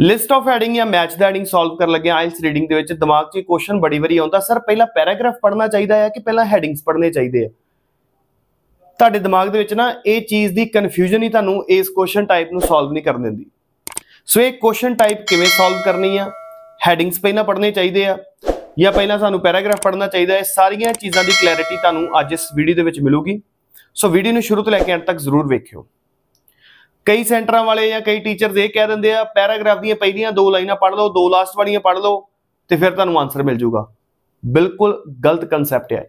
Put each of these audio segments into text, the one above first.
list of heading ਜਾਂ match the heading solve ਕਰਨ ਲੱਗੇ ਆਇਲਸ ਰੀਡਿੰਗ ਦੇ ਵਿੱਚ ਦਿਮਾਗ 'ਚ ਕੁਐਸਚਨ ਬੜੀ ਵਾਰੀ ਆਉਂਦਾ ਸਰ ਪਹਿਲਾਂ ਪੈਰਾਗ੍ਰਾਫ ਪੜ੍ਹਨਾ ਚਾਹੀਦਾ ਹੈ ਕਿ ਪਹਿਲਾਂ ਹੈਡਿੰਗਸ ਪੜ੍ਹਨੇ ਚਾਹੀਦੇ ਆ ਤੁਹਾਡੇ ਦਿਮਾਗ ਦੇ ਵਿੱਚ ਨਾ ਇਹ ਚੀਜ਼ ਦੀ ਕਨਫਿਊਜ਼ਨ ਹੀ ਤੁਹਾਨੂੰ ਇਸ ਕੁਐਸਚਨ ਟਾਈਪ ਨੂੰ ਸੋਲਵ ਨਹੀਂ ਕਰਨ ਦਿੰਦੀ ਸੋ ਇਹ ਕੁਐਸਚਨ ਟਾਈਪ ਕਿਵੇਂ ਸੋਲਵ ਕਰਨੀ ਆ ਹੈਡਿੰਗਸ ਪਹਿਲਾਂ ਪੜ੍ਹਨੇ ਚਾਹੀਦੇ ਆ ਜਾਂ ਪਹਿਲਾਂ ਸਾਨੂੰ ਪੈਰਾਗ੍ਰਾਫ ਪੜ੍ਹਨਾ ਚਾਹੀਦਾ ਹੈ ਸਾਰੀਆਂ ਚੀਜ਼ਾਂ ਦੀ ਕਲੈਰਿਟੀ ਤੁਹਾਨੂੰ ਅੱਜ ਇਸ ਵੀਡੀਓ ਦੇ ਵਿੱਚ ਮਿਲੂਗੀ ਸੋ ਵੀਡੀਓ ਨੂੰ ਸ਼ੁਰੂ ਤੋਂ ਲੈ ਕੇ ਅੰਤ ਤੱਕ ਜ਼ਰੂਰ ਵੇਖਿਓ ਕਈ ਸੈਂਟਰਾਂ ਵਾਲੇ ਜਾਂ ਕਈ ਟੀਚਰਸ ਇਹ ਕਹਿ ਦਿੰਦੇ ਆ ਪੈਰਾਗ੍ਰਾਫ ਦੀਆਂ ਪਹਿਲੀਆਂ ਦੋ ਲਾਈਨਾਂ ਪੜ੍ਹ ਲਓ ਦੋ ਲਾਸਟ ਵਾਲੀਆਂ ਪੜ੍ਹ ਲਓ ਤੇ ਫਿਰ ਤੁਹਾਨੂੰ ਆਨਸਰ ਮਿਲ ਜਾਊਗਾ ਬਿਲਕੁਲ ਗਲਤ ਕਨਸੈਪਟ ਹੈ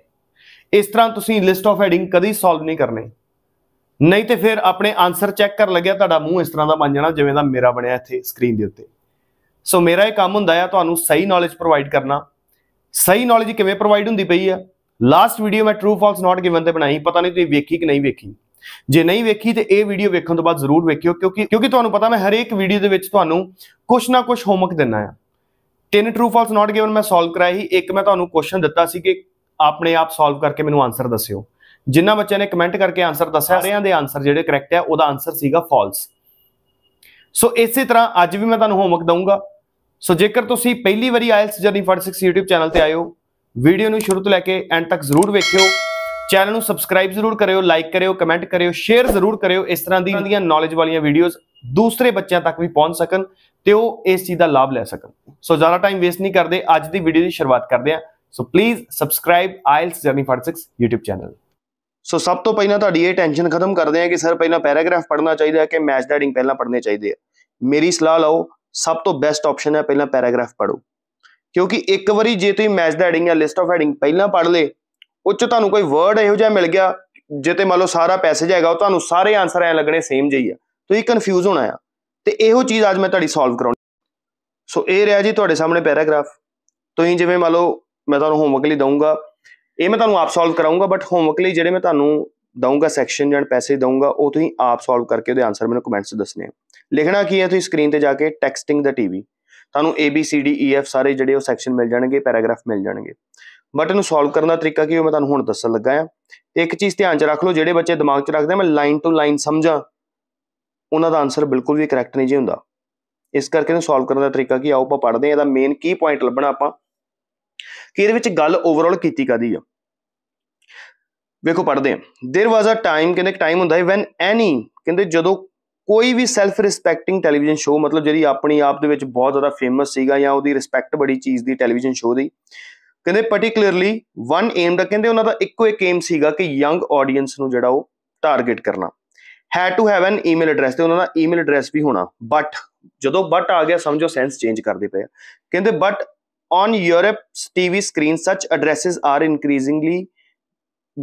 ਇਸ ਤਰ੍ਹਾਂ ਤੁਸੀਂ ਲਿਸਟ ਆਫ ਹੈਡਿੰਗ ਕਦੀ ਸੋਲਵ ਨਹੀਂ ਕਰਨੇ ਨਹੀਂ ਤੇ ਫਿਰ ਆਪਣੇ ਆਨਸਰ ਚੈੱਕ ਕਰ ਲੱਗਿਆ ਤੁਹਾਡਾ ਮੂੰਹ ਇਸ ਤਰ੍ਹਾਂ ਦਾ ਬਣ ਜਾਣਾ ਜਿਵੇਂ ਦਾ ਮੇਰਾ ਬਣਿਆ ਇੱਥੇ ਸਕਰੀਨ ਦੇ ਉੱਤੇ ਸੋ ਮੇਰਾ ਇਹ ਕੰਮ ਹੁੰਦਾ ਆ ਤੁਹਾਨੂੰ ਸਹੀ ਨੌਲੇਜ ਪ੍ਰੋਵਾਈਡ ਕਰਨਾ ਸਹੀ ਨੌਲੇਜ ਕਿਵੇਂ ਪ੍ਰੋਵਾਈਡ ਹੁੰਦੀ ਪਈ ਆ ਲਾਸਟ ਵੀਡੀਓ ਮੈਂ ਟਰੂ ਫਾਲਸ ਨਾਟ ਗਿਵਨ ਤੇ ਬਣਾਈ ਪਤਾ ਨਹੀਂ ਤੁਸੀਂ ਵੇਖੀ ਕਿ ਨਹੀਂ ਵੇਖੀ ਜੇ ਨਹੀਂ ਵੇਖੀ ਤੇ ਇਹ ਵੀਡੀਓ ਵੇਖਣ ਤੋਂ ਬਾਅਦ ਜ਼ਰੂਰ ਵੇਖਿਓ ਕਿਉਂਕਿ ਕਿਉਂਕਿ ਤੁਹਾਨੂੰ ਪਤਾ ਮੈਂ ਹਰੇਕ ਵੀਡੀਓ ਦੇ ਵਿੱਚ ਤੁਹਾਨੂੰ ਕੁਝ ਨਾ ਕੁਝ ਹੋਮਵਰਕ ਦਿੰਨਾ ਆ ਤਿੰਨ ਟਰੂ ਫਾਲਸ ਨਾਟ ਗਿਵਨ ਮੈਂ ਸੋਲਵ ਕਰਾਇਆ ਸੀ ਇੱਕ ਮੈਂ ਤੁਹਾਨੂੰ ਕੁਐਸਚਨ ਦਿੱਤਾ ਸੀ ਕਿ ਆਪਣੇ ਆਪ ਸੋਲਵ ਕਰਕੇ ਮੈਨੂੰ ਆਨਸਰ ਦੱਸਿਓ ਜਿੰਨਾ ਬੱਚਿਆਂ ਨੇ ਕਮੈਂਟ ਕਰਕੇ ਆਨਸਰ ਦੱਸਿਆ ਸਾਰਿਆਂ ਦੇ ਆਨਸਰ ਜਿਹੜੇ ਕਰੈਕਟ ਆ ਉਹਦਾ ਆਨਸਰ ਸੀਗਾ ਫਾਲਸ ਸੋ ਇਸੇ ਤਰ੍ਹਾਂ ਅੱਜ ਵੀ ਮੈਂ ਤੁਹਾਨੂੰ ਹੋਮਵਰਕ ਦਊਂਗਾ ਸੋ ਜੇਕਰ ਤੁਸੀਂ ਪਹਿਲੀ ਵਾਰੀ ਆਇਲਸ ਜਰਨੀ 46 YouTube ਚੈਨਲ ਤੇ ਆਇਓ ਵੀਡੀਓ ਨੂੰ ਸ਼ੁਰੂ ਤੋਂ ਲੈ ਕੇ ਐਂਡ ਤੱਕ ਜ਼ਰੂਰ ਵੇਖਿਓ ਚੈਨਲ ਨੂੰ ਸਬਸਕ੍ਰਾਈਬ ਜ਼ਰੂਰ ਕਰਿਓ ਲਾਈਕ ਕਰਿਓ ਕਮੈਂਟ ਕਰਿਓ ਸ਼ੇਅਰ ਜ਼ਰੂਰ ਕਰਿਓ ਇਸ ਤਰ੍ਹਾਂ ਦੀਆਂ ਨੌਲੇਜ ਵਾਲੀਆਂ ਵੀਡੀਓਜ਼ ਦੂਸਰੇ ਬੱਚਿਆਂ ਤੱਕ ਵੀ ਪਹੁੰਚ ਸਕਣ ਤੇ ਉਹ ਇਸ ਚੀਜ਼ ਦਾ ਲਾਭ ਲੈ ਸਕਣ ਸੋ ਜ਼ਿਆਦਾ ਟਾਈਮ ਵੇਸਟ ਨਹੀਂ ਕਰਦੇ ਅੱਜ ਦੀ ਵੀਡੀਓ ਦੀ ਸ਼ੁਰੂਆਤ ਕਰਦੇ ਹਾਂ so please subscribe IELTS journey 46 YouTube channel so ਸਭ ਤੋਂ ਪਹਿਲਾਂ ਤੁਹਾਡੀ ਇਹ ਟੈਨਸ਼ਨ ਖਤਮ ਕਰਦੇ ਆ ਕਿ ਸਰ ਪਹਿਲਾਂ ਪੈਰਾਗ੍ਰਾਫ ਪੜ੍ਹਨਾ ਚਾਹੀਦਾ ਹੈ ਕਿ ਮੈਚ ਦਾ ਹੈਡਿੰਗ ਪਹਿਲਾਂ ਪੜ੍ਹਨੇ ਚਾਹੀਦੇ ਆ ਮੇਰੀ ਸਲਾਹ ਲਓ ਸਭ ਤੋਂ ਬੈਸਟ ਆਪਸ਼ਨ ਹੈ ਪਹਿਲਾਂ ਪੈਰਾਗ੍ਰਾਫ ਪੜ੍ਹੋ ਕਿਉਂਕਿ ਇੱਕ ਵਾਰੀ ਜੇ ਤੁਸੀਂ ਮੈਚ ਦਾ ਹੈਡਿੰਗ ਜਾਂ ਲਿਸਟ ਆਫ ਹੈਡਿੰਗ ਪਹਿਲਾਂ ਪੜ੍ਹ ਲੇ ਉਹ ਚ ਤੁਹਾਨੂੰ ਕੋਈ ਵਰਡ ਇਹੋ ਜਿਹਾ ਮਿਲ ਗਿਆ ਜੇ ਤੇ ਮੰਨ ਲਓ ਸਾਰਾ ਪੈਸੇਜ ਹੈਗਾ ਉਹ ਤੁਹਾਨੂੰ ਸਾਰੇ ਆਨਸਰ ਐ ਲੱਗਣੇ ਸੇਮ ਜਿਹੀ ਆ ਤੁਸੀਂ ਕਨਫਿਊਜ਼ ਹੋਣਾ ਆ ਤੇ ਇਹੋ ਚੀਜ਼ ਅੱਜ ਮੈਂ ਤੁਹਾਡੀ ਸੋਲਵ ਕਰਾਉਣੀ ਸੋ ਇਹ ਰਿਹਾ ਜੀ ਤੁਹਾਡੇ ਸਾਹਮਣੇ ਪੈਰਾਗ੍ਰਾਫ ਤੁਸੀਂ ਜਿਵੇਂ ਮੰਨ ਲਓ ਮੈਂ ਤੁਹਾਨੂੰ ਹੋਮਵਰਕ ਲਈ ਦਊਂਗਾ ਇਹ ਮੈਂ ਤੁਹਾਨੂੰ ਆਪ ਸੋਲਵ ਕਰਾਉਂਗਾ ਬਟ ਹੋਮਵਰਕ ਲਈ ਜਿਹੜੇ ਮੈਂ ਤੁਹਾਨੂੰ ਦਊਂਗਾ ਸੈਕਸ਼ਨ ਜਾਂ ਪੈਸੇਜ ਦਊਂਗਾ ਉਹ ਤੁਸੀਂ ਆਪ ਸੋਲਵ ਕਰਕੇ ਉਹਦੇ ਆਨਸਰ ਮੈਨੂੰ ਕਮੈਂਟਸ ਦੱਸਣੇ ਲਿਖਣਾ ਕੀ ਹੈ ਤੁਸੀਂ ਸਕਰੀਨ ਤੇ ਜਾ ਕੇ ਟੈਕਸਟਿੰਗ ਦਾ ਟੀਵੀ ਤੁਹਾਨੂੰ A B C D E F ਸਾਰੇ ਜਿਹੜੇ ਉਹ ਸੈਕਸ਼ਨ ਮਿਲ ਜਾਣਗੇ ਪੈਰਾਗ੍ਰਾਫ ਮਿਲ ਜਾਣਗੇ ਬਟ ਇਹਨੂੰ ਸੋਲਵ ਕਰਨ ਦਾ ਤਰੀਕਾ ਕੀ ਹੋ ਮੈਂ ਤੁਹਾਨੂੰ ਹੁਣ ਦੱਸਣ ਲੱਗਾ ਆ ਇੱਕ ਚੀਜ਼ ਧਿਆਨ 'ਚ ਰੱਖ ਲਓ ਜਿਹੜੇ ਬੱਚੇ ਦਿਮਾਗ 'ਚ ਰੱਖਦੇ ਮੈਂ ਲਾਈਨ ਟੂ ਲਾਈਨ ਸਮਝਾਂ ਉਹਨਾਂ ਦਾ ਆਨਸਰ ਬਿਲਕੁਲ ਵੀ ਕਰੈਕਟ ਨਹੀਂ ਜੀ ਹੁੰਦਾ ਇਸ ਕਰਕੇ ਇਹਨੂੰ ਸੋਲਵ ਕਰਨ ਦਾ ਤਰੀਕਾ ਕੀ ਆਓ ਆਪਾਂ ਪੜ੍ਹਦੇ ਆ ਇਹਦਾ ਮੇਨ ਕੀ ਪੁਆਇੰਟ ਲੱਭਣਾ ਆਪਾਂ ਕਿ ਇਹਦੇ ਵਿੱਚ ਗੱਲ ਓਵਰਆਲ ਕੀਤੀ ਕਾਦੀ ਆ ਵੇਖੋ ਪੜ੍ਹਦੇ ਆ देयर ਵਾਸ ਅ ਟਾਈਮ ਕਹਿੰਦੇ ਟਾਈਮ ਹੁੰਦਾ ਹੈ ਵੈਨ ਐਨੀ ਕਹਿੰਦੇ ਜਦੋਂ ਕੋਈ ਵੀ ਸੈਲਫ ਰਿਸਪੈਕਟਿੰਗ ਟੈਲੀਵਿਜ਼ਨ ਸ਼ੋਅ ਮਤਲਬ ਜਿਹੜੀ ਆਪਣੀ ਆਪ ਦੇ ਵਿੱਚ ਬਹੁਤ ਜ਼ਿਆਦਾ ਫੇਮਸ ਸੀਗਾ ਜਾਂ ਉਹਦੀ ਰਿਸਪੈਕਟ ਬੜੀ ਚੀਜ਼ ਦੀ ਟੈਲੀਵਿਜ਼ਨ ਸ਼ੋਅ ਦੀ ਕਹਿੰਦੇ ਪਾਰਟਿਕੂਲਰਲੀ ਵਨ ਏਮ ਦਾ ਕਹਿੰਦੇ ਉਹਨਾਂ ਦਾ ਇੱਕੋ ਇੱਕ ਏਮ ਸੀਗਾ ਕਿ ਯੰਗ ਆਡੀਅנס ਨੂੰ ਜਿਹੜਾ ਉਹ ਟਾਰਗੇਟ ਕਰਨਾ ਹੈ to have an email address ਤੇ ਉਹਨਾਂ ਦਾ ਈਮੇਲ ਐਡਰੈਸ ਵੀ ਹੋਣਾ ਬਟ ਜਦੋਂ ਬਟ ਆ ਗਿਆ ਸਮਝੋ ਸੈਂਸ ਚੇਂਜ ਕਰਦੇ ਪਏ ਕਹਿੰਦੇ but on Europe's TV screen such addresses are increasingly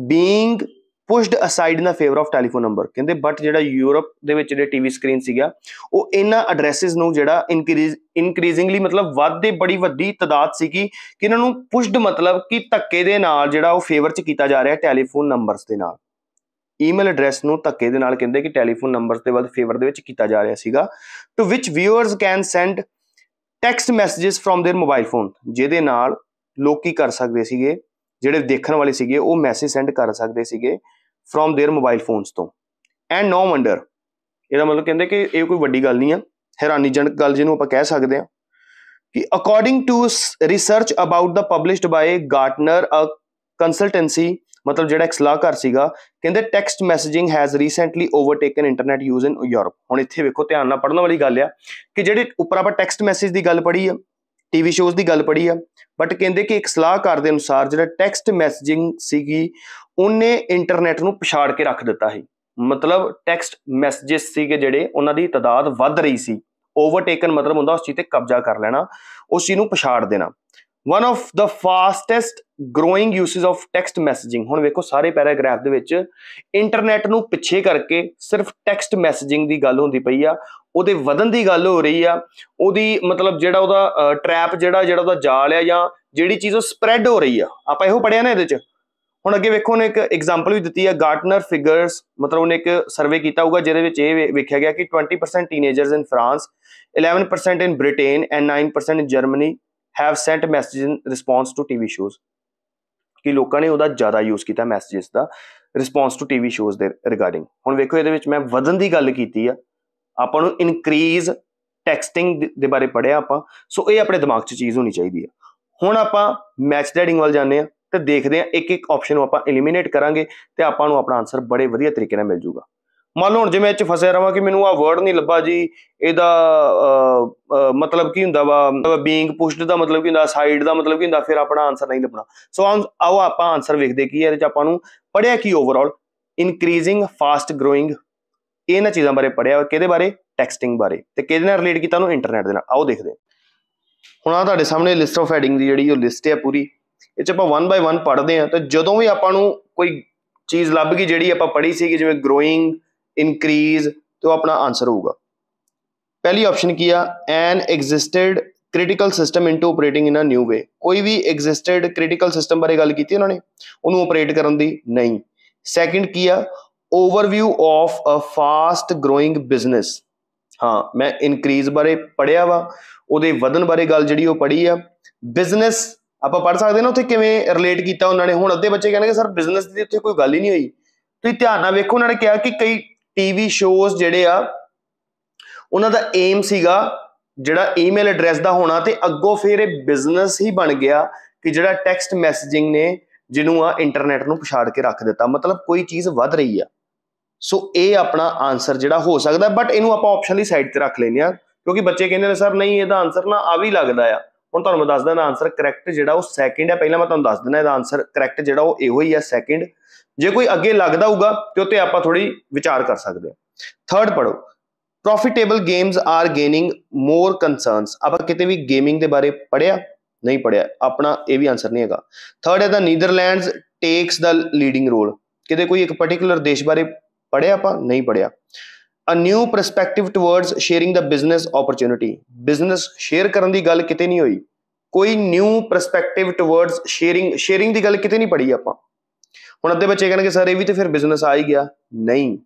being pushed aside in the favour of telephone number ਕਹਿੰਦੇ ਬਟ ਜਿਹੜਾ ਯੂਰਪ ਦੇ ਵਿੱਚ ਜਿਹੜੇ ਟੀਵੀ ਸਕਰੀਨ ਸੀਗਾ ਉਹ ਇਹਨਾਂ ਐਡਰੈਸਸ ਨੂੰ ਜਿਹੜਾ ਇਨਕਰੀਜ਼ ਇਨਕਰੀਜ਼ਿੰਗਲੀ ਮਤਲਬ ਵਾਧੇ ਬੜੀ ਵੱਡੀ ਤਦਾਦ ਸੀਗੀ ਕਿ ਇਹਨਾਂ ਨੂੰ ਪੁਸ਼ਡ ਮਤਲਬ ਕਿ ਧੱਕੇ ਦੇ ਨਾਲ ਜਿਹੜਾ ਉਹ ਫੇਵਰ ਚ ਕੀਤਾ ਜਾ ਰਿਹਾ ਟੈਲੀਫੋਨ ਨੰਬਰਸ ਦੇ ਨਾਲ ਈਮੇਲ ਐਡਰੈਸ ਨੂੰ ਧੱਕੇ ਦੇ ਨਾਲ ਕਹਿੰਦੇ ਕਿ ਟੈਲੀਫੋਨ ਨੰਬਰਸ ਦੇ ਵੱਧ ਫੇਵਰ ਦੇ ਵਿੱਚ ਕੀਤਾ ਜਾ ਰਿਹਾ ਸੀਗਾ to which viewers can send text messages from their mobile phone ਜਿਹਦੇ ਨਾਲ ਲੋਕੀ ਕਰ ਸਕਦੇ ਸੀਗੇ ਜਿਹੜੇ ਦੇਖਣ ਵਾਲੇ ਸੀਗੇ ਉਹ ਮੈਸੇਜ ਸੈਂਡ ਕਰ ਸਕਦੇ ਸੀਗੇ ਫਰੋਮ देयर ਮੋਬਾਈਲ ਫੋਨਸ ਤੋਂ ਐਂਡ ਨੋ ਵੰਡਰ ਇਹਦਾ ਮਤਲਬ ਕਹਿੰਦੇ ਕਿ ਇਹ ਕੋਈ ਵੱਡੀ ਗੱਲ ਨਹੀਂ ਆ ਹੈਰਾਨੀਜਨਕ ਗੱਲ ਜਿਹਨੂੰ ਆਪਾਂ ਕਹਿ ਸਕਦੇ ਆ ਕਿ according to research about the published by Gartner a consultancy ਮਤਲਬ ਜਿਹੜਾ ਇੱਕ ਸਲਾਹਕਾਰ ਸੀਗਾ ਕਹਿੰਦੇ text messaging has recently overtaken internet use in Europe ਹੁਣ ਇੱਥੇ ਵੇਖੋ ਧਿਆਨ ਨਾਲ ਪੜਨ ਵਾਲੀ ਗੱਲ ਆ ਕਿ ਜਿਹੜੇ ਉੱਪਰ ਆਪਾਂ ਟੈਕਸਟ ਮੈਸੇਜ ਦੀ ਗੱਲ ਪੜ੍ਹੀ ਆ ਟੀਵੀ ਸ਼ੋਜ਼ ਦੀ ਗੱਲ ਪੜ੍ਹੀ ਆ ਬਟ ਕਹਿੰਦੇ ਕਿ ਇੱਕ ਸਲਾਹਕਾਰ ਦੇ ਅਨੁਸਾਰ ਜਿਹੜਾ ਟੈਕਸਟ ਮੈਸੇਜਿੰਗ ਸੀਗੀ ਉਹਨੇ ਇੰਟਰਨੈਟ ਨੂੰ ਪਛਾੜ ਕੇ ਰੱਖ ਦਿੱਤਾ ਸੀ ਮਤਲਬ ਟੈਕਸਟ ਮੈਸੇजेस ਸੀਗੇ ਜਿਹੜੇ ਉਹਨਾਂ ਦੀ ਤਦਾਦ ਵੱਧ ਰਹੀ ਸੀ ਓਵਰਟੇਕਨ ਮਤਲਬ ਹੁੰਦਾ ਉਸ ਚੀਜ਼ ਤੇ ਕਬਜ਼ਾ ਕਰ ਲੈਣਾ ਉਸ ਚੀਜ਼ ਨੂੰ ਪਛਾੜ ਦੇਣਾ one of the fastest growing uses of text messaging ਹੁਣ ਵੇਖੋ ਸਾਰੇ ਪੈਰਾਗ੍ਰਾਫ ਦੇ ਵਿੱਚ ਇੰਟਰਨੈਟ ਨੂੰ ਪਿੱਛੇ ਕਰਕੇ ਸਿਰਫ ਟੈਕਸਟ ਮੈਸੇਜਿੰਗ ਦੀ ਗੱਲ ਹੁੰਦੀ ਪਈ ਆ ਉਹਦੇ ਵਧਣ ਦੀ ਗੱਲ ਹੋ ਰਹੀ ਆ ਉਹਦੀ ਮਤਲਬ ਜਿਹੜਾ ਉਹਦਾ ਟ੍ਰੈਪ ਜਿਹੜਾ ਜਿਹੜਾ ਉਹਦਾ ਜਾਲ ਆ ਜਾਂ ਜਿਹੜੀ ਚੀਜ਼ ਉਹ ਸਪਰੈਡ ਹੋ ਰਹੀ ਆ ਆਪਾਂ ਇਹੋ ਪੜਿਆ ਨਾ ਇਹਦੇ ਵਿੱਚ ਹੁਣ ਅੱਗੇ ਵੇਖੋ ਨੇ ਇੱਕ ਐਗਜ਼ਾਮਪਲ ਵੀ ਦਿੱਤੀ ਹੈ ਗਾਰਟਨਰ ਫਿਗਰਸ ਮਤਲਬ ਉਹਨੇ ਇੱਕ ਸਰਵੇ ਕੀਤਾ ਹੋਊਗਾ ਜਿਹਦੇ ਵਿੱਚ ਇਹ ਵੇਖਿਆ ਗਿਆ ਕਿ 20% teenagers in France 11% in Britain and 9% in Germany have sent message in response to TV shows ਕਿ ਲੋਕਾਂ ਨੇ ਉਹਦਾ ਜ਼ਿਆਦਾ ਯੂਜ਼ ਕੀਤਾ ਮੈਸੇਜਸ ਦਾ ਰਿਸਪੌਂਸ ਟੂ ਟੀਵੀ ਸ਼ੋਜ਼ ਦੇ ਰਿਗਾਰਡਿੰਗ ਹੁਣ ਵੇਖੋ ਇਹਦੇ ਵਿੱਚ ਮੈਂ ਵਧਣ ਦੀ ਗੱਲ ਕੀਤੀ ਆ ਆਪਾਂ ਨੂੰ ਇਨਕਰੀਜ਼ ਟੈਕਸਟਿੰਗ ਦੇ ਬਾਰੇ ਪੜਿਆ ਆਪਾਂ ਸੋ ਇਹ ਆਪਣੇ ਦਿਮਾਗ 'ਚ ਚੀਜ਼ ਹੋਣੀ ਚਾਹੀਦੀ ਆ ਹੁਣ ਆਪਾਂ ਮੈਚ ਰੇਡਿੰਗ ਵੱਲ ਜਾਂਦੇ ਆ ਤੇ ਦੇਖਦੇ ਆ ਇੱਕ ਇੱਕ ਆਪਸ਼ਨ ਨੂੰ ਆਪਾਂ ਐਲੀਮੀਨੇਟ ਕਰਾਂਗੇ ਤੇ ਆਪਾਂ ਨੂੰ ਆਪਣਾ ਆਨਸਰ ਬੜੇ ਵਧੀਆ ਤਰੀਕੇ ਨਾਲ ਮਿਲ ਜੂਗਾ ਮੰਨ ਲਓ ਹੁਣ ਜਿਵੇਂ ਇੱਥੇ ਫਸਿਆ ਰਵਾਂ ਕਿ ਮੈਨੂੰ ਆ ਵਰਡ ਨਹੀਂ ਲੱਭਾ ਜੀ ਇਹਦਾ ਮਤਲਬ ਕੀ ਹੁੰਦਾ ਵਾ ਬੀਇੰਗ ਪੁਸ਼ਡ ਦਾ ਮਤਲਬ ਕੀ ਹੁੰਦਾ ਸਾਈਡ ਦਾ ਮਤਲਬ ਕੀ ਹੁੰਦਾ ਫਿਰ ਆਪਣਾ ਆਨਸਰ ਨਹੀਂ ਲੱਭਣਾ ਸੋ ਆਓ ਆਪਾਂ ਆਨਸਰ ਵੇਖਦੇ ਕੀ ਹੈ ਇਹਦੇ ਚ ਆਪਾਂ ਨੂੰ ਪੜਿਆ ਕੀ ਓਵਰਆਲ ਇਨਕਰੀਜ਼ਿੰਗ ਫਾਸਟ ਗਰੋਇੰਗ ਇਹਨਾਂ ਚੀਜ਼ਾਂ ਬਾਰੇ ਪੜਿਆ ਕਿਹਦੇ ਬਾਰੇ ਟੈਕਸਟਿੰਗ ਬਾਰੇ ਤੇ ਕਿਹਦੇ ਨਾਲ ਰਿਲੇਟ ਕੀਤਾ ਉਹਨੂੰ ਇੰਟਰਨੈਟ ਦੇ ਨਾਲ ਆਓ ਦੇਖਦੇ ਹੁਣ ਆ ਤੁਹਾਡੇ ਸਾਹਮਣੇ ਲਿਸਟ ਆਫ ਹੈਡਿੰਗ ਦੀ ਜਿਹੜੀ ਉਹ ਲਿਸਟ ਹੈ ਪੂਰੀ ਇਹ ਚ ਆਪਾਂ 1 ਬਾਈ 1 ਪੜਦੇ ਆ ਤਾਂ ਜਦੋਂ ਵੀ ਆਪਾਂ ਨੂੰ ਕੋਈ ਚੀਜ਼ ਲੱਭ ਗਈ ਜਿਹੜੀ ਆਪਾਂ ਪੜ੍ਹੀ ਸੀਗੀ ਜਿਵੇਂ ਗਰੋਇੰਗ ਇਨਕਰੀਜ਼ ਤੇ ਉਹ ਆਪਣਾ ਆਨਸਰ ਹੋਊਗਾ ਪਹਿਲੀ ਆਪਸ਼ਨ ਕੀ ਆ an existed critical system into operating in a new way ਕੋਈ ਵੀ ਐਗਜ਼ਿਸਟਡ ਕ੍ਰਿਟੀਕਲ ਸਿਸਟਮ ਬਾਰੇ ਗੱਲ ਕੀਤੀ ਉਹਨਾਂ ਨੇ ਉਹਨੂੰ ਆਪਰੇਟ ਕਰਨ ਦੀ ਨਹੀਂ ਸੈਕੰਡ ਕੀ ਆ overview of a fast growing business ਹਾਂ ਮੈਂ ਇਨਕਰੀਜ਼ ਬਾਰੇ ਪੜਿਆ ਵਾ ਉਹਦੇ ਵਧਣ ਬਾਰੇ ਗੱਲ ਜਿਹੜੀ ਉਹ ਪੜੀ ਆ ਬਿਜ਼ਨਸ ਆਪਾਂ ਪੜ ਸਕਦੇ ਨਾ ਉੱਥੇ ਕਿਵੇਂ ਰਿਲੇਟ ਕੀਤਾ ਉਹਨਾਂ ਨੇ ਹੁਣ ਅੱਧੇ ਬੱਚੇ ਕਹਿੰਦੇ ਸਰ ਬਿਜ਼ਨਸ ਦੀ ਉੱਥੇ ਕੋਈ ਗੱਲ ਹੀ ਨਹੀਂ ਹੋਈ ਤੁਸੀਂ ਧਿਆਨ ਨਾਲ ਵੇਖੋ ਉਹਨਾਂ ਨੇ ਕਿਹਾ ਕਿ ਕਈ ਟੀਵੀ ਸ਼ੋਜ਼ ਜਿਹੜੇ ਆ ਉਹਨਾਂ ਦਾ ਏਮ ਸੀਗਾ ਜਿਹੜਾ ਈਮੇਲ ਐਡਰੈਸ ਦਾ ਹੋਣਾ ਤੇ ਅੱਗੋਂ ਫਿਰ ਇਹ ਬਿਜ਼ਨਸ ਹੀ ਬਣ ਗਿਆ ਕਿ ਜਿਹੜਾ ਟੈਕਸਟ ਮੈਸੇਜਿੰਗ ਨੇ ਜਿਹਨੂੰ ਆ ਇੰਟਰਨੈਟ ਨੂੰ ਪਛਾੜ ਕੇ ਰੱਖ ਦਿੱਤਾ ਮਤਲਬ ਕੋਈ ਚੀਜ਼ ਵੱਧ ਰਹੀ ਆ ਸੋ ਇਹ ਆਪਣਾ ਆਨਸਰ ਜਿਹੜਾ ਹੋ ਸਕਦਾ ਬਟ ਇਹਨੂੰ ਆਪਾਂ ਆਪਸ਼ਨਲੀ ਸਾਈਡ ਤੇ ਰੱਖ ਲੈਨੇ ਆ ਕਿਉਂਕਿ ਬੱਚੇ ਕਹਿੰਦੇ ਨੇ ਸਰ ਨਹੀਂ ਇਹਦਾ ਆਨਸਰ ਨਾ ਆ ਵੀ ਲੱਗਦਾ ਆ ਹੁਣ ਤੁਹਾਨੂੰ ਮੈਂ ਦੱਸ ਦਿੰਦਾ ਆਨਸਰ ਕਰੈਕਟ ਜਿਹੜਾ ਉਹ ਸੈਕਿੰਡ ਹੈ ਪਹਿਲਾਂ ਮੈਂ ਤੁਹਾਨੂੰ ਦੱਸ ਦਿੰਦਾ ਇਹਦਾ ਆਨਸਰ ਕਰੈਕਟ ਜਿਹੜਾ ਉਹ ਇਹੋ ਹੀ ਹੈ ਸੈਕਿੰਡ ਜੇ ਕੋਈ ਅੱਗੇ ਲੱਗਦਾ ਹੋਊਗਾ ਤੇ ਉੱਤੇ ਆਪਾਂ ਥੋੜੀ ਵਿਚਾਰ ਕਰ ਸਕਦੇ ਹਾਂ ਥਰਡ ਪੜੋ profitable games are gaining more concerns ਆਪਾਂ ਕਿਤੇ ਵੀ ਗੇਮਿੰਗ ਦੇ ਬਾਰੇ ਪੜਿਆ ਨਹੀਂ ਪੜਿਆ ਆਪਣਾ ਇਹ ਵੀ ਆਨਸਰ ਨਹੀਂ ਹੈਗਾ ਥਰਡ ਹੈ the Netherlands takes the leading role ਕਿਤੇ ਕੋਈ ਇੱਕ ਪਾਰਟਿਕੂਲਰ ਦੇਸ਼ ਬਾਰੇ ਪੜਿਆ ਆਪਾਂ ਨਹੀਂ ਪੜਿਆ a new perspective towards sharing the business opportunity business share ਕਰਨ ਦੀ ਗੱਲ ਕਿਤੇ ਨਹੀਂ ਹੋਈ ਕੋਈ new perspective towards sharing sharing ਦੀ ਗੱਲ ਕਿਤੇ ਨਹੀਂ ਪੜੀ ਆਪਾਂ ਹੁਣ ਅੱਧੇ ਬੱਚੇ ਕਹਿੰਗੇ ਸਰ ਇਹ ਵੀ ਤੇ ਫਿਰ ਬਿਜ਼ਨਸ ਆ ਹੀ ਗਿਆ ਨਹੀਂ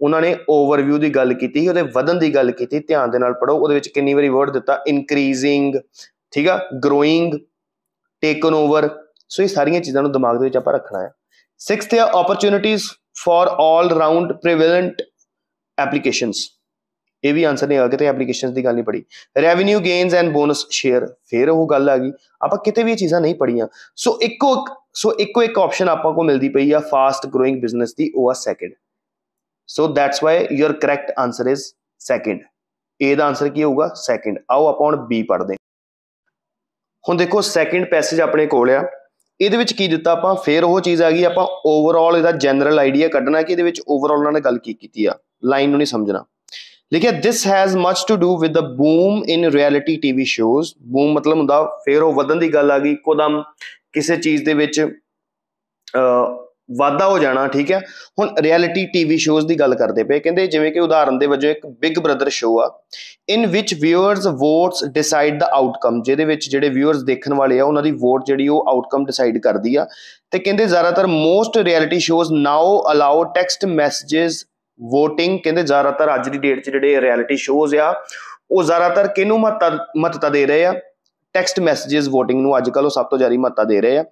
ਉਹਨਾਂ ਨੇ ਓਵਰਵਿਊ ਦੀ ਗੱਲ ਕੀਤੀ ਉਹਦੇ ਵਧਣ ਦੀ ਗੱਲ ਕੀਤੀ ਧਿਆਨ ਦੇ ਨਾਲ ਪੜੋ ਉਹਦੇ ਵਿੱਚ ਕਿੰਨੀ ਵਾਰੀ ਵਰਡ ਦਿੱਤਾ ਇਨਕਰੀਜ਼ਿੰਗ ਠੀਕ ਆ ਗਰੋਇੰਗ ਟੇਕਨ ਓਵਰ ਸੋ ਇਹ ਸਾਰੀਆਂ ਚੀਜ਼ਾਂ ਨੂੰ ਦਿਮਾਗ ਦੇ ਵਿੱਚ ਆਪਾਂ ਰੱਖਣਾ ਹੈ 6th ਹੈ opportunities for all round prevalent applications ਇਹ ਵੀ ਆਨਸਰ ਨਹੀਂ ਆ ਗਿਆ ਐਪਲੀਕੇਸ਼ਨਸ ਦੀ ਗੱਲ ਨਹੀਂ ਪੜੀ revenue gains and bonus share ਫੇਰ ਉਹ ਗੱਲ ਆ ਗਈ ਆਪਾਂ ਕਿਤੇ ਵੀ ਇਹ ਚੀਜ਼ਾਂ ਨਹੀਂ ਪੜੀਆਂ ਸੋ ਇੱਕੋ ਸੋ ਇੱਕੋ ਇੱਕ ਆਪਸ਼ਨ ਆਪਾਂ ਕੋ ਮਿਲਦੀ ਪਈ ਆ ਫਾਸਟ ਗਰੋਇੰਗ ਬਿਜ਼ਨਸ ਦੀ ਉਹ ਆ second so that's why your correct answer is second ਏ ਦਾ ਆਨਸਰ ਕੀ ਹੋਊਗਾ ਸੈਕੰਡ ਆਓ ਆਪਾਂ ਹੁਣ ਬੀ ਪੜਦੇ ਹੁਣ ਦੇਖੋ ਸੈਕੰਡ ਪੈਸੇਜ ਆਪਣੇ ਕੋਲ ਆ ਇਹਦੇ ਵਿੱਚ ਕੀ ਦਿੱਤਾ ਆਪਾਂ ਫੇਰ ਉਹ ਚੀਜ਼ ਆ ਗਈ ਆਪਾਂ ਓਵਰਆਲ ਇਹਦਾ ਜਨਰਲ ਆਈਡੀਆ ਕੱਢਣਾ ਕਿ ਇਹਦੇ ਵਿੱਚ ਓਵਰਆਲ ਉਹਨਾਂ ਨੇ ਗੱਲ ਕੀ ਕੀਤੀ ਆ ਲਾਈਨ ਨੂੰ ਨਹੀਂ ਸਮਝਣਾ ਲਿਖਿਆ this has much to do with the boom in reality TV shows boom ਮਤਲਬ ਹੁੰਦਾ ਫੇਰ ਉਹ ਵਧਣ ਦੀ ਗੱਲ ਆ ਗਈ ਕੋਦਮ ਕਿਸੇ ਚੀਜ਼ ਦੇ ਵਿੱਚ ਵਾਧਾ ਹੋ ਜਾਣਾ ਠੀਕ ਹੈ ਹੁਣ ਰਿਐਲਿਟੀ ਟੀਵੀ ਸ਼ੋਜ਼ ਦੀ ਗੱਲ ਕਰਦੇ ਪਏ ਕਹਿੰਦੇ ਜਿਵੇਂ ਕਿ ਉਦਾਹਰਨ ਦੇ ਵਜੋਂ ਇੱਕ ਬਿਗ ਬ੍ਰਦਰ ਸ਼ੋਅ ਆ in which viewers votes decide the outcome ਜਿਹਦੇ ਵਿੱਚ ਜਿਹੜੇ ਵਿਊਅਰਸ ਦੇਖਣ ਵਾਲੇ ਆ ਉਹਨਾਂ ਦੀ ਵੋਟ ਜਿਹੜੀ ਉਹ ਆਊਟਕਮ ਡਿਸਾਈਡ ਕਰਦੀ ਆ ਤੇ ਕਹਿੰਦੇ ਜ਼ਿਆਦਾਤਰ most reality shows now allow text messages VOTING ਕਹਿੰਦੇ ਜ਼ਿਆਦਾਤਰ ਅੱਜ ਦੀ ਡੇਟ 'ਚ ਜਿਹੜੇ ਰਿਐਲਿਟੀ ਸ਼ੋਜ਼ ਆ ਉਹ ਜ਼ਿਆਦਾਤਰ ਕਿਹਨੂੰ ਮਹੱਤਤਾ ਦੇ ਰਹੇ ਆ ਟੈਕਸਟ ਮੈਸੇजेस VOTING ਨੂੰ ਅੱਜ ਕੱਲ ਉਹ ਸਭ ਤੋਂ ਜ਼ਿਆਦਾ ਮਹੱਤਤਾ ਦੇ ਰਹੇ ਆ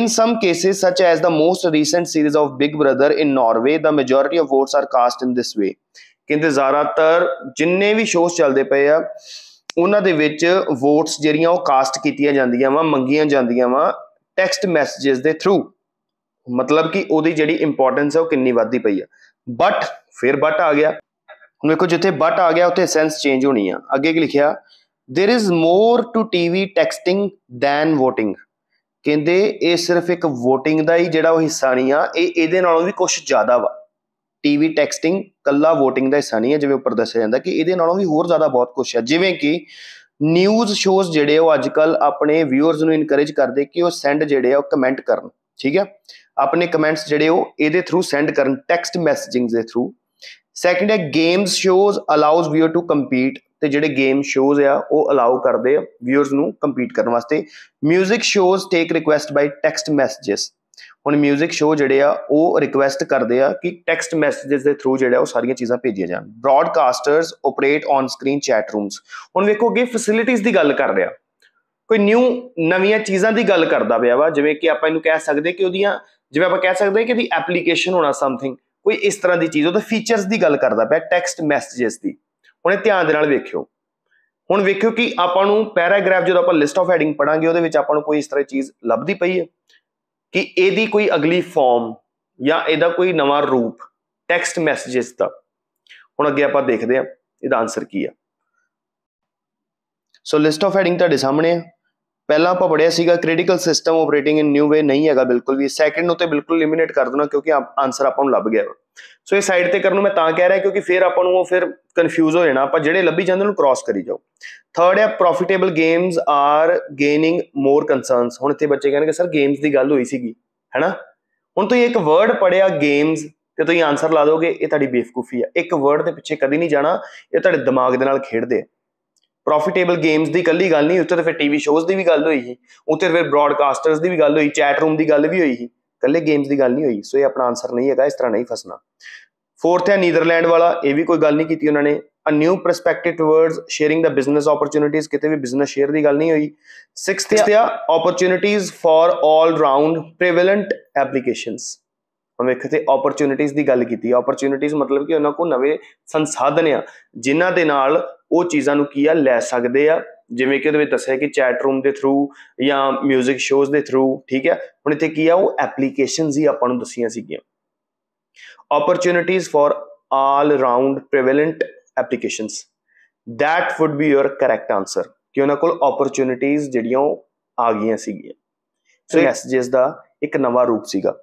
in some cases such as the most recent series of Big Brother in Norway the majority of votes are cast in this way ਕਹਿੰਦੇ ਜ਼ਿਆਦਾਤਰ ਜਿੰਨੇ ਵੀ ਸ਼ੋਜ਼ ਚੱਲਦੇ ਪਏ ਆ ਉਹਨਾਂ ਦੇ ਵਿੱਚ ਵੋਟਸ ਜਿਹੜੀਆਂ ਉਹ ਕਾਸਟ ਕੀਤੀਆਂ ਜਾਂਦੀਆਂ ਵਾ ਮੰਗੀਆਂ ਜਾਂਦੀਆਂ ਵਾ ਟੈਕਸਟ ਮੈਸੇजेस ਦੇ ਥਰੂ ਮਤਲਬ ਕਿ ਉਹਦੀ ਜਿਹੜੀ ਇੰਪੋਰਟੈਂਸ ਹੈ ਉਹ ਕਿੰਨੀ ਵੱਧਦੀ ਪਈ ਆ ਬਟ ਫਿਰ ਬਟ ਆ ਗਿਆ ਹੁਣ ਵੇਖੋ ਜਿੱਥੇ ਬਟ ਆ ਗਿਆ ਉੱਥੇ ਸੈਂਸ ਚੇਂਜ ਹੋਣੀ ਆ ਅੱਗੇ ਕੀ ਲਿਖਿਆ there is more to TV texting than VOTING ਕਹਿੰਦੇ ਇਹ ਸਿਰਫ ਇੱਕ VOTING ਦਾ ਹੀ ਜਿਹੜਾ ਉਹ ਹਿੱਸਾ ਨਹੀਂ ਆ ਇਹ ਇਹਦੇ ਨਾਲੋਂ ਵੀ ਕੁਝ ਜ਼ਿਆਦਾ ਵਾ ਟੀਵੀ ਟੈਕਸਟਿੰਗ ਕੱਲਾ VOTING ਦਾ ਹਿੱਸਾ ਨਹੀਂ ਹੈ ਜਿਵੇਂ ਉੱਪਰ ਦੱਸਿਆ ਜਾਂਦਾ ਕਿ ਇਹਦੇ ਨਾਲੋਂ ਵੀ ਹੋਰ ਜ਼ਿਆਦਾ ਬਹੁਤ ਕੁਝ ਹੈ ਜਿਵੇਂ ਕਿ ਨਿਊਜ਼ ਸ਼ੋਜ਼ ਜਿਹੜੇ ਉਹ ਅੱਜਕੱਲ ਆਪਣੇ ਵਿਊਅਰਸ ਨੂੰ ਇਨਕਰੇਜ ਕਰਦੇ ਕਿ ਉਹ ਸੈਂਡ ਜਿਹੜੇ ਆ ਉਹ ਕਮੈਂਟ ਕਰਨ ਠੀਕ ਹੈ ਆਪਣੇ ਕਮੈਂਟਸ ਜਿਹੜੇ ਉਹ ਇਹਦੇ ਥਰੂ ਸੈਂਡ ਕਰਨ ਟੈਕਸਟ ਮੈਸੇਜਿੰਗ ਦੇ ਥਰੂ ਸੈਕੰਡ ਹੈ games shows allows viewer to compete ਤੇ ਜਿਹੜੇ ਗੇਮ ਸ਼ੋਜ਼ ਆ ਉਹ ਅਲਾਉ ਕਰਦੇ ਆ ਵੀਅਰਸ ਨੂੰ ਕੰਪੀਟ ਕਰਨ ਵਾਸਤੇ 뮤직 shows take request by text messages ਹੁਣ 뮤직 ਸ਼ੋ ਜਿਹੜੇ ਆ ਉਹ ਰਿਕੁਐਸਟ ਕਰਦੇ ਆ ਕਿ ਟੈਕਸਟ ਮੈਸੇजेस ਦੇ ਥਰੂ ਜਿਹੜਾ ਉਹ ਸਾਰੀਆਂ ਚੀਜ਼ਾਂ ਭੇਜੀਆਂ ਜਾਣ broadcasters operate on screen chat rooms ਹੁਣ ਵੇਖੋ ਕਿ ਫੈਸਿਲਿਟੀਆਂ ਦੀ ਗੱਲ ਕਰ ਰਿਹਾ ਕੋਈ ਨਿਊ ਨਵੀਆਂ ਚੀਜ਼ਾਂ ਦੀ ਗੱਲ ਕਰਦਾ ਪਿਆ ਵਾ ਜਿਵੇਂ ਕਿ ਆਪਾਂ ਇਹਨੂੰ ਕਹਿ ਸਕਦੇ ਕਿ ਉਹਦੀਆਂ ਜਿਵੇਂ ਆਪਾਂ ਕਹਿ ਸਕਦੇ ਹਾਂ ਕਿ ਦੀ ਐਪਲੀਕੇਸ਼ਨ ਹੋਣਾ ਸਮਥਿੰਗ ਕੋਈ ਇਸ ਤਰ੍ਹਾਂ ਦੀ ਚੀਜ਼ ਉਹ ਤਾਂ ਫੀਚਰਸ ਦੀ ਗੱਲ ਕਰਦਾ ਪਿਆ ਟੈਕਸਟ ਮੈਸੇजेस ਦੀ ਹੁਣੇ ਧਿਆਨ ਦੇ ਨਾਲ ਵੇਖਿਓ ਹੁਣ ਵੇਖਿਓ ਕਿ ਆਪਾਂ ਨੂੰ ਪੈਰਾਗ੍ਰਾਫ ਜਦੋਂ ਆਪਾਂ ਲਿਸਟ ਆਫ ਹੈਡਿੰਗ ਪੜਾਂਗੇ ਉਹਦੇ ਵਿੱਚ ਆਪਾਂ ਨੂੰ ਕੋਈ ਇਸ ਤਰ੍ਹਾਂ ਦੀ ਚੀਜ਼ ਲੱਭਦੀ ਪਈ ਹੈ ਕਿ ਇਹਦੀ ਕੋਈ ਅਗਲੀ ਫਾਰਮ ਜਾਂ ਇਹਦਾ ਕੋਈ ਨਵਾਂ ਰੂਪ ਟੈਕਸਟ ਮੈਸੇजेस ਦਾ ਹੁਣ ਅੱਗੇ ਆਪਾਂ ਦੇਖਦੇ ਹਾਂ ਇਹਦਾ ਆਨਸਰ ਕੀ ਆ ਸੋ ਲਿਸਟ ਆਫ ਹੈਡਿੰਗ ਤੁਹਾਡੇ ਸਾਹਮਣੇ ਹੈ ਪਹਿਲਾਂ ਆਪਾਂ ਪੜਿਆ ਸੀਗਾ critical system operating in new way ਨਹੀਂ ਹੈਗਾ ਬਿਲਕੁਲ ਵੀ ਸੈਕੰਡ ਨੂੰ ਤੇ ਬਿਲਕੁਲ ਐਲੀਮੀਨੇਟ ਕਰ ਦੇਣਾ ਕਿਉਂਕਿ ਆਨਸਰ ਆਪਾਂ ਨੂੰ ਲੱਭ ਗਿਆ ਸੋ ਇਹ ਸਾਈਡ ਤੇ ਕਰਨ ਨੂੰ ਮੈਂ ਤਾਂ ਕਹਿ ਰਿਹਾ ਕਿਉਂਕਿ ਫਿਰ ਆਪਾਂ ਨੂੰ ਉਹ ਫਿਰ ਕਨਫਿਊਜ਼ ਹੋ ਜਾਣਾ ਆਪਾਂ ਜਿਹੜੇ ਲੱਭੀ ਜਾਂਦੇ ਨੂੰ ਕ੍ਰਾਸ ਕਰੀ ਜਾਓ ਥਰਡ ਹੈ profitable games are gaining more concerns ਹੁਣ ਇੱਥੇ ਬੱਚੇ ਕਹਿੰਦੇ ਸਰ ਗੇਮਸ ਦੀ ਗੱਲ ਹੋਈ ਸੀਗੀ ਹੈਨਾ ਹੁਣ ਤੁਸੀਂ ਇੱਕ ਵਰਡ ਪੜਿਆ ਗੇਮਸ ਤੇ ਤੁਸੀਂ ਆਨਸਰ ਲਾ ਦੋਗੇ ਇਹ ਤੁਹਾਡੀ ਬੇਵਕੂਫੀ ਆ ਇੱਕ ਵਰਡ ਦੇ ਪਿੱਛੇ ਕਦੀ ਨਹੀਂ ਜਾਣਾ ਇਹ ਤੁਹਾਡੇ ਦਿਮਾਗ ਦੇ ਨਾਲ ਖੇਡਦੇ ਆ ਪ੍ਰੋਫਿਟੇਬਲ ਗੇਮਸ ਦੀ ਕੱਲੀ ਗੱਲ ਨਹੀਂ ਉੱਤੇ ਫਿਰ ਟੀਵੀ ਸ਼ੋਜ਼ ਦੀ ਵੀ ਗੱਲ ਹੋਈ ਸੀ ਉੱਤੇ ਫਿਰ ਬ੍ਰਾਡਕਾਸਟਰਸ ਦੀ ਵੀ ਗੱਲ ਹੋਈ ਚੈਟ ਰੂਮ ਦੀ ਗੱਲ ਵੀ ਹੋਈ ਸੀ ਕੱਲੇ ਗੇਮਸ ਦੀ ਗੱਲ ਨਹੀਂ ਹੋਈ ਸੋ ਇਹ ਆਪਣਾ ਆਨਸਰ ਨਹੀਂ ਹੈਗਾ ਇਸ ਤਰ੍ਹਾਂ ਨਹੀਂ ਫਸਣਾ ਫੋਰਥ ਹੈ ਨੀਦਰਲੈਂਡ ਵਾਲਾ ਇਹ ਵੀ ਕੋਈ ਗੱਲ ਨਹੀਂ ਕੀਤੀ ਉਹਨਾਂ ਨੇ a new perspective towards sharing the business opportunities ਕਿਤੇ ਵੀ ਬਿਜ਼ਨਸ ਸ਼ੇਅਰ ਦੀ ਗੱਲ ਨਹੀਂ ਹੋਈ 6th ਹੈ opportunities for 올 round prevalent applications ਹੁਣ ਵੇਖੋ ਤੇ ਓਪਰਚ्युनिटीज ਦੀ ਗੱਲ ਕੀਤੀ ਓਪਰਚ्युनिटीज ਮਤਲਬ ਕਿ ਉਹਨਾਂ ਕੋ ਨਵੇਂ ਸੰਸਾਧਨ ਆ ਜਿਨ੍ਹਾਂ ਦੇ ਨਾਲ ਉਹ ਚੀਜ਼ਾਂ ਨੂੰ ਕੀ ਆ ਲੈ ਸਕਦੇ ਆ ਜਿਵੇਂ ਕਿ ਉਹਦੇ ਵਿੱਚ ਦੱਸਿਆ ਕਿ ਚੈਟ ਰੂਮ ਦੇ ਥਰੂ ਜਾਂ 뮤직 ਸ਼ੋਜ਼ ਦੇ ਥਰੂ ਠੀਕ ਹੈ ਹੁਣ ਇੱਥੇ ਕੀ ਆ ਉਹ ਐਪਲੀਕੇਸ਼ਨਸ ਹੀ ਆਪਾਂ ਨੂੰ ਦੱਸੀਆਂ ਸੀਗੀਆਂ opportunities for all round prevalent applications that would be your correct answer ਕਿ ਉਹਨਾਂ ਕੋਲ opportunities ਜਿਹੜੀਆਂ ਆ ਗਈਆਂ ਸੀਗੀਆਂ ਸੋ ਮੈਸੇजेस ਦਾ ਇੱਕ ਨਵਾਂ ਰੂਪ ਸੀਗਾ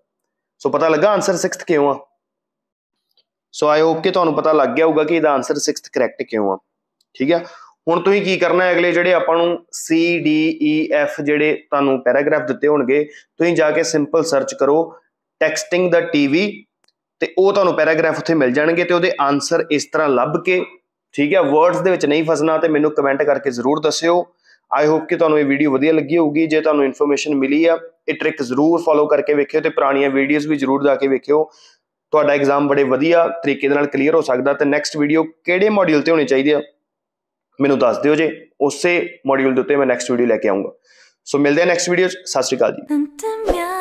ਸੋ ਪਤਾ ਲੱਗਾ ਆਨਸਰ 6th ਕਿਉਂ ਆ ਸੋ ਆਈ ਹੋਪ ਕਿ ਤੁਹਾਨੂੰ ਪਤਾ ਲੱਗ ਗਿਆ ਹੋਊਗਾ ਕਿ ਇਹਦਾ ਆਨਸਰ 6th ਕਰੈਕਟ ਕਿਉਂ ਆ ਠੀਕ ਹੈ ਹੁਣ ਤੁਸੀਂ ਕੀ ਕਰਨਾ ਹੈ ਅਗਲੇ ਜਿਹੜੇ ਆਪਾਂ ਨੂੰ C D E F ਜਿਹੜੇ ਤੁਹਾਨੂੰ ਪੈਰਾਗ੍ਰਾਫ ਦਿੱਤੇ ਹੋਣਗੇ ਤੁਸੀਂ ਜਾ ਕੇ ਸਿੰਪਲ ਸਰਚ ਕਰੋ ਟੈਕਸਟਿੰਗ ਦਾ ਟੀਵੀ ਤੇ ਉਹ ਤੁਹਾਨੂੰ ਪੈਰਾਗ੍ਰਾਫ ਉੱਥੇ ਮਿਲ ਜਾਣਗੇ ਤੇ ਉਹਦੇ ਆਨਸਰ ਇਸ ਤਰ੍ਹਾਂ ਲੱਭ ਕੇ ਠੀਕ ਹੈ ਵਰਡਸ ਦੇ ਵਿੱਚ ਨਹੀਂ ਫਸਣਾ ਤੇ ਮੈਨੂੰ ਕਮੈਂਟ ਕਰਕੇ ਜ਼ਰੂਰ ਦੱਸਿਓ ਆਈ ਹੋਪ ਕਿ ਤੁਹਾਨੂੰ ਇਹ ਵੀਡੀਓ ਵਧੀਆ ਲੱਗੀ ਹੋਊਗੀ ਜੇ ਤੁਹਾਨੂੰ ਇਨਫੋਰਮੇਸ਼ਨ ਮਿਲੀ ਆ ਇਹ ਟ੍ਰਿਕ ਜ਼ਰੂਰ ਫੋਲੋ ਕਰਕੇ ਵੇਖਿਓ ਤੇ ਪੁਰਾਣੀਆਂ ਵੀਡੀਓਜ਼ ਵੀ ਜ਼ਰੂਰ ਜਾ ਕੇ ਵੇਖਿਓ ਤੁਹਾਡਾ ਐਗਜ਼ਾਮ ਬੜੇ ਵਧੀਆ ਤਰੀਕੇ ਦੇ ਨਾਲ ਕਲੀਅਰ ਹੋ ਸਕਦਾ ਤੇ ਨੈਕਸਟ ਵੀਡੀਓ ਕਿਹੜੇ ਮੋਡਿਊਲ ਤੇ ਹੋਣੀ ਚਾਹੀਦੀ ਆ ਮੈਨੂੰ ਦੱਸ ਦਿਓ ਜੇ ਉਸੇ ਮੋਡਿਊਲ ਦੇ ਉੱਤੇ ਮੈਂ ਨੈਕਸਟ ਵੀਡੀਓ ਲੈ ਕੇ ਆਉਂਗਾ ਸੋ ਮਿਲਦੇ ਆ ਨੈਕਸਟ ਵੀਡੀਓ 'ਚ ਸਤਿ ਸ਼੍ਰੀ ਅਕਾਲ ਜੀ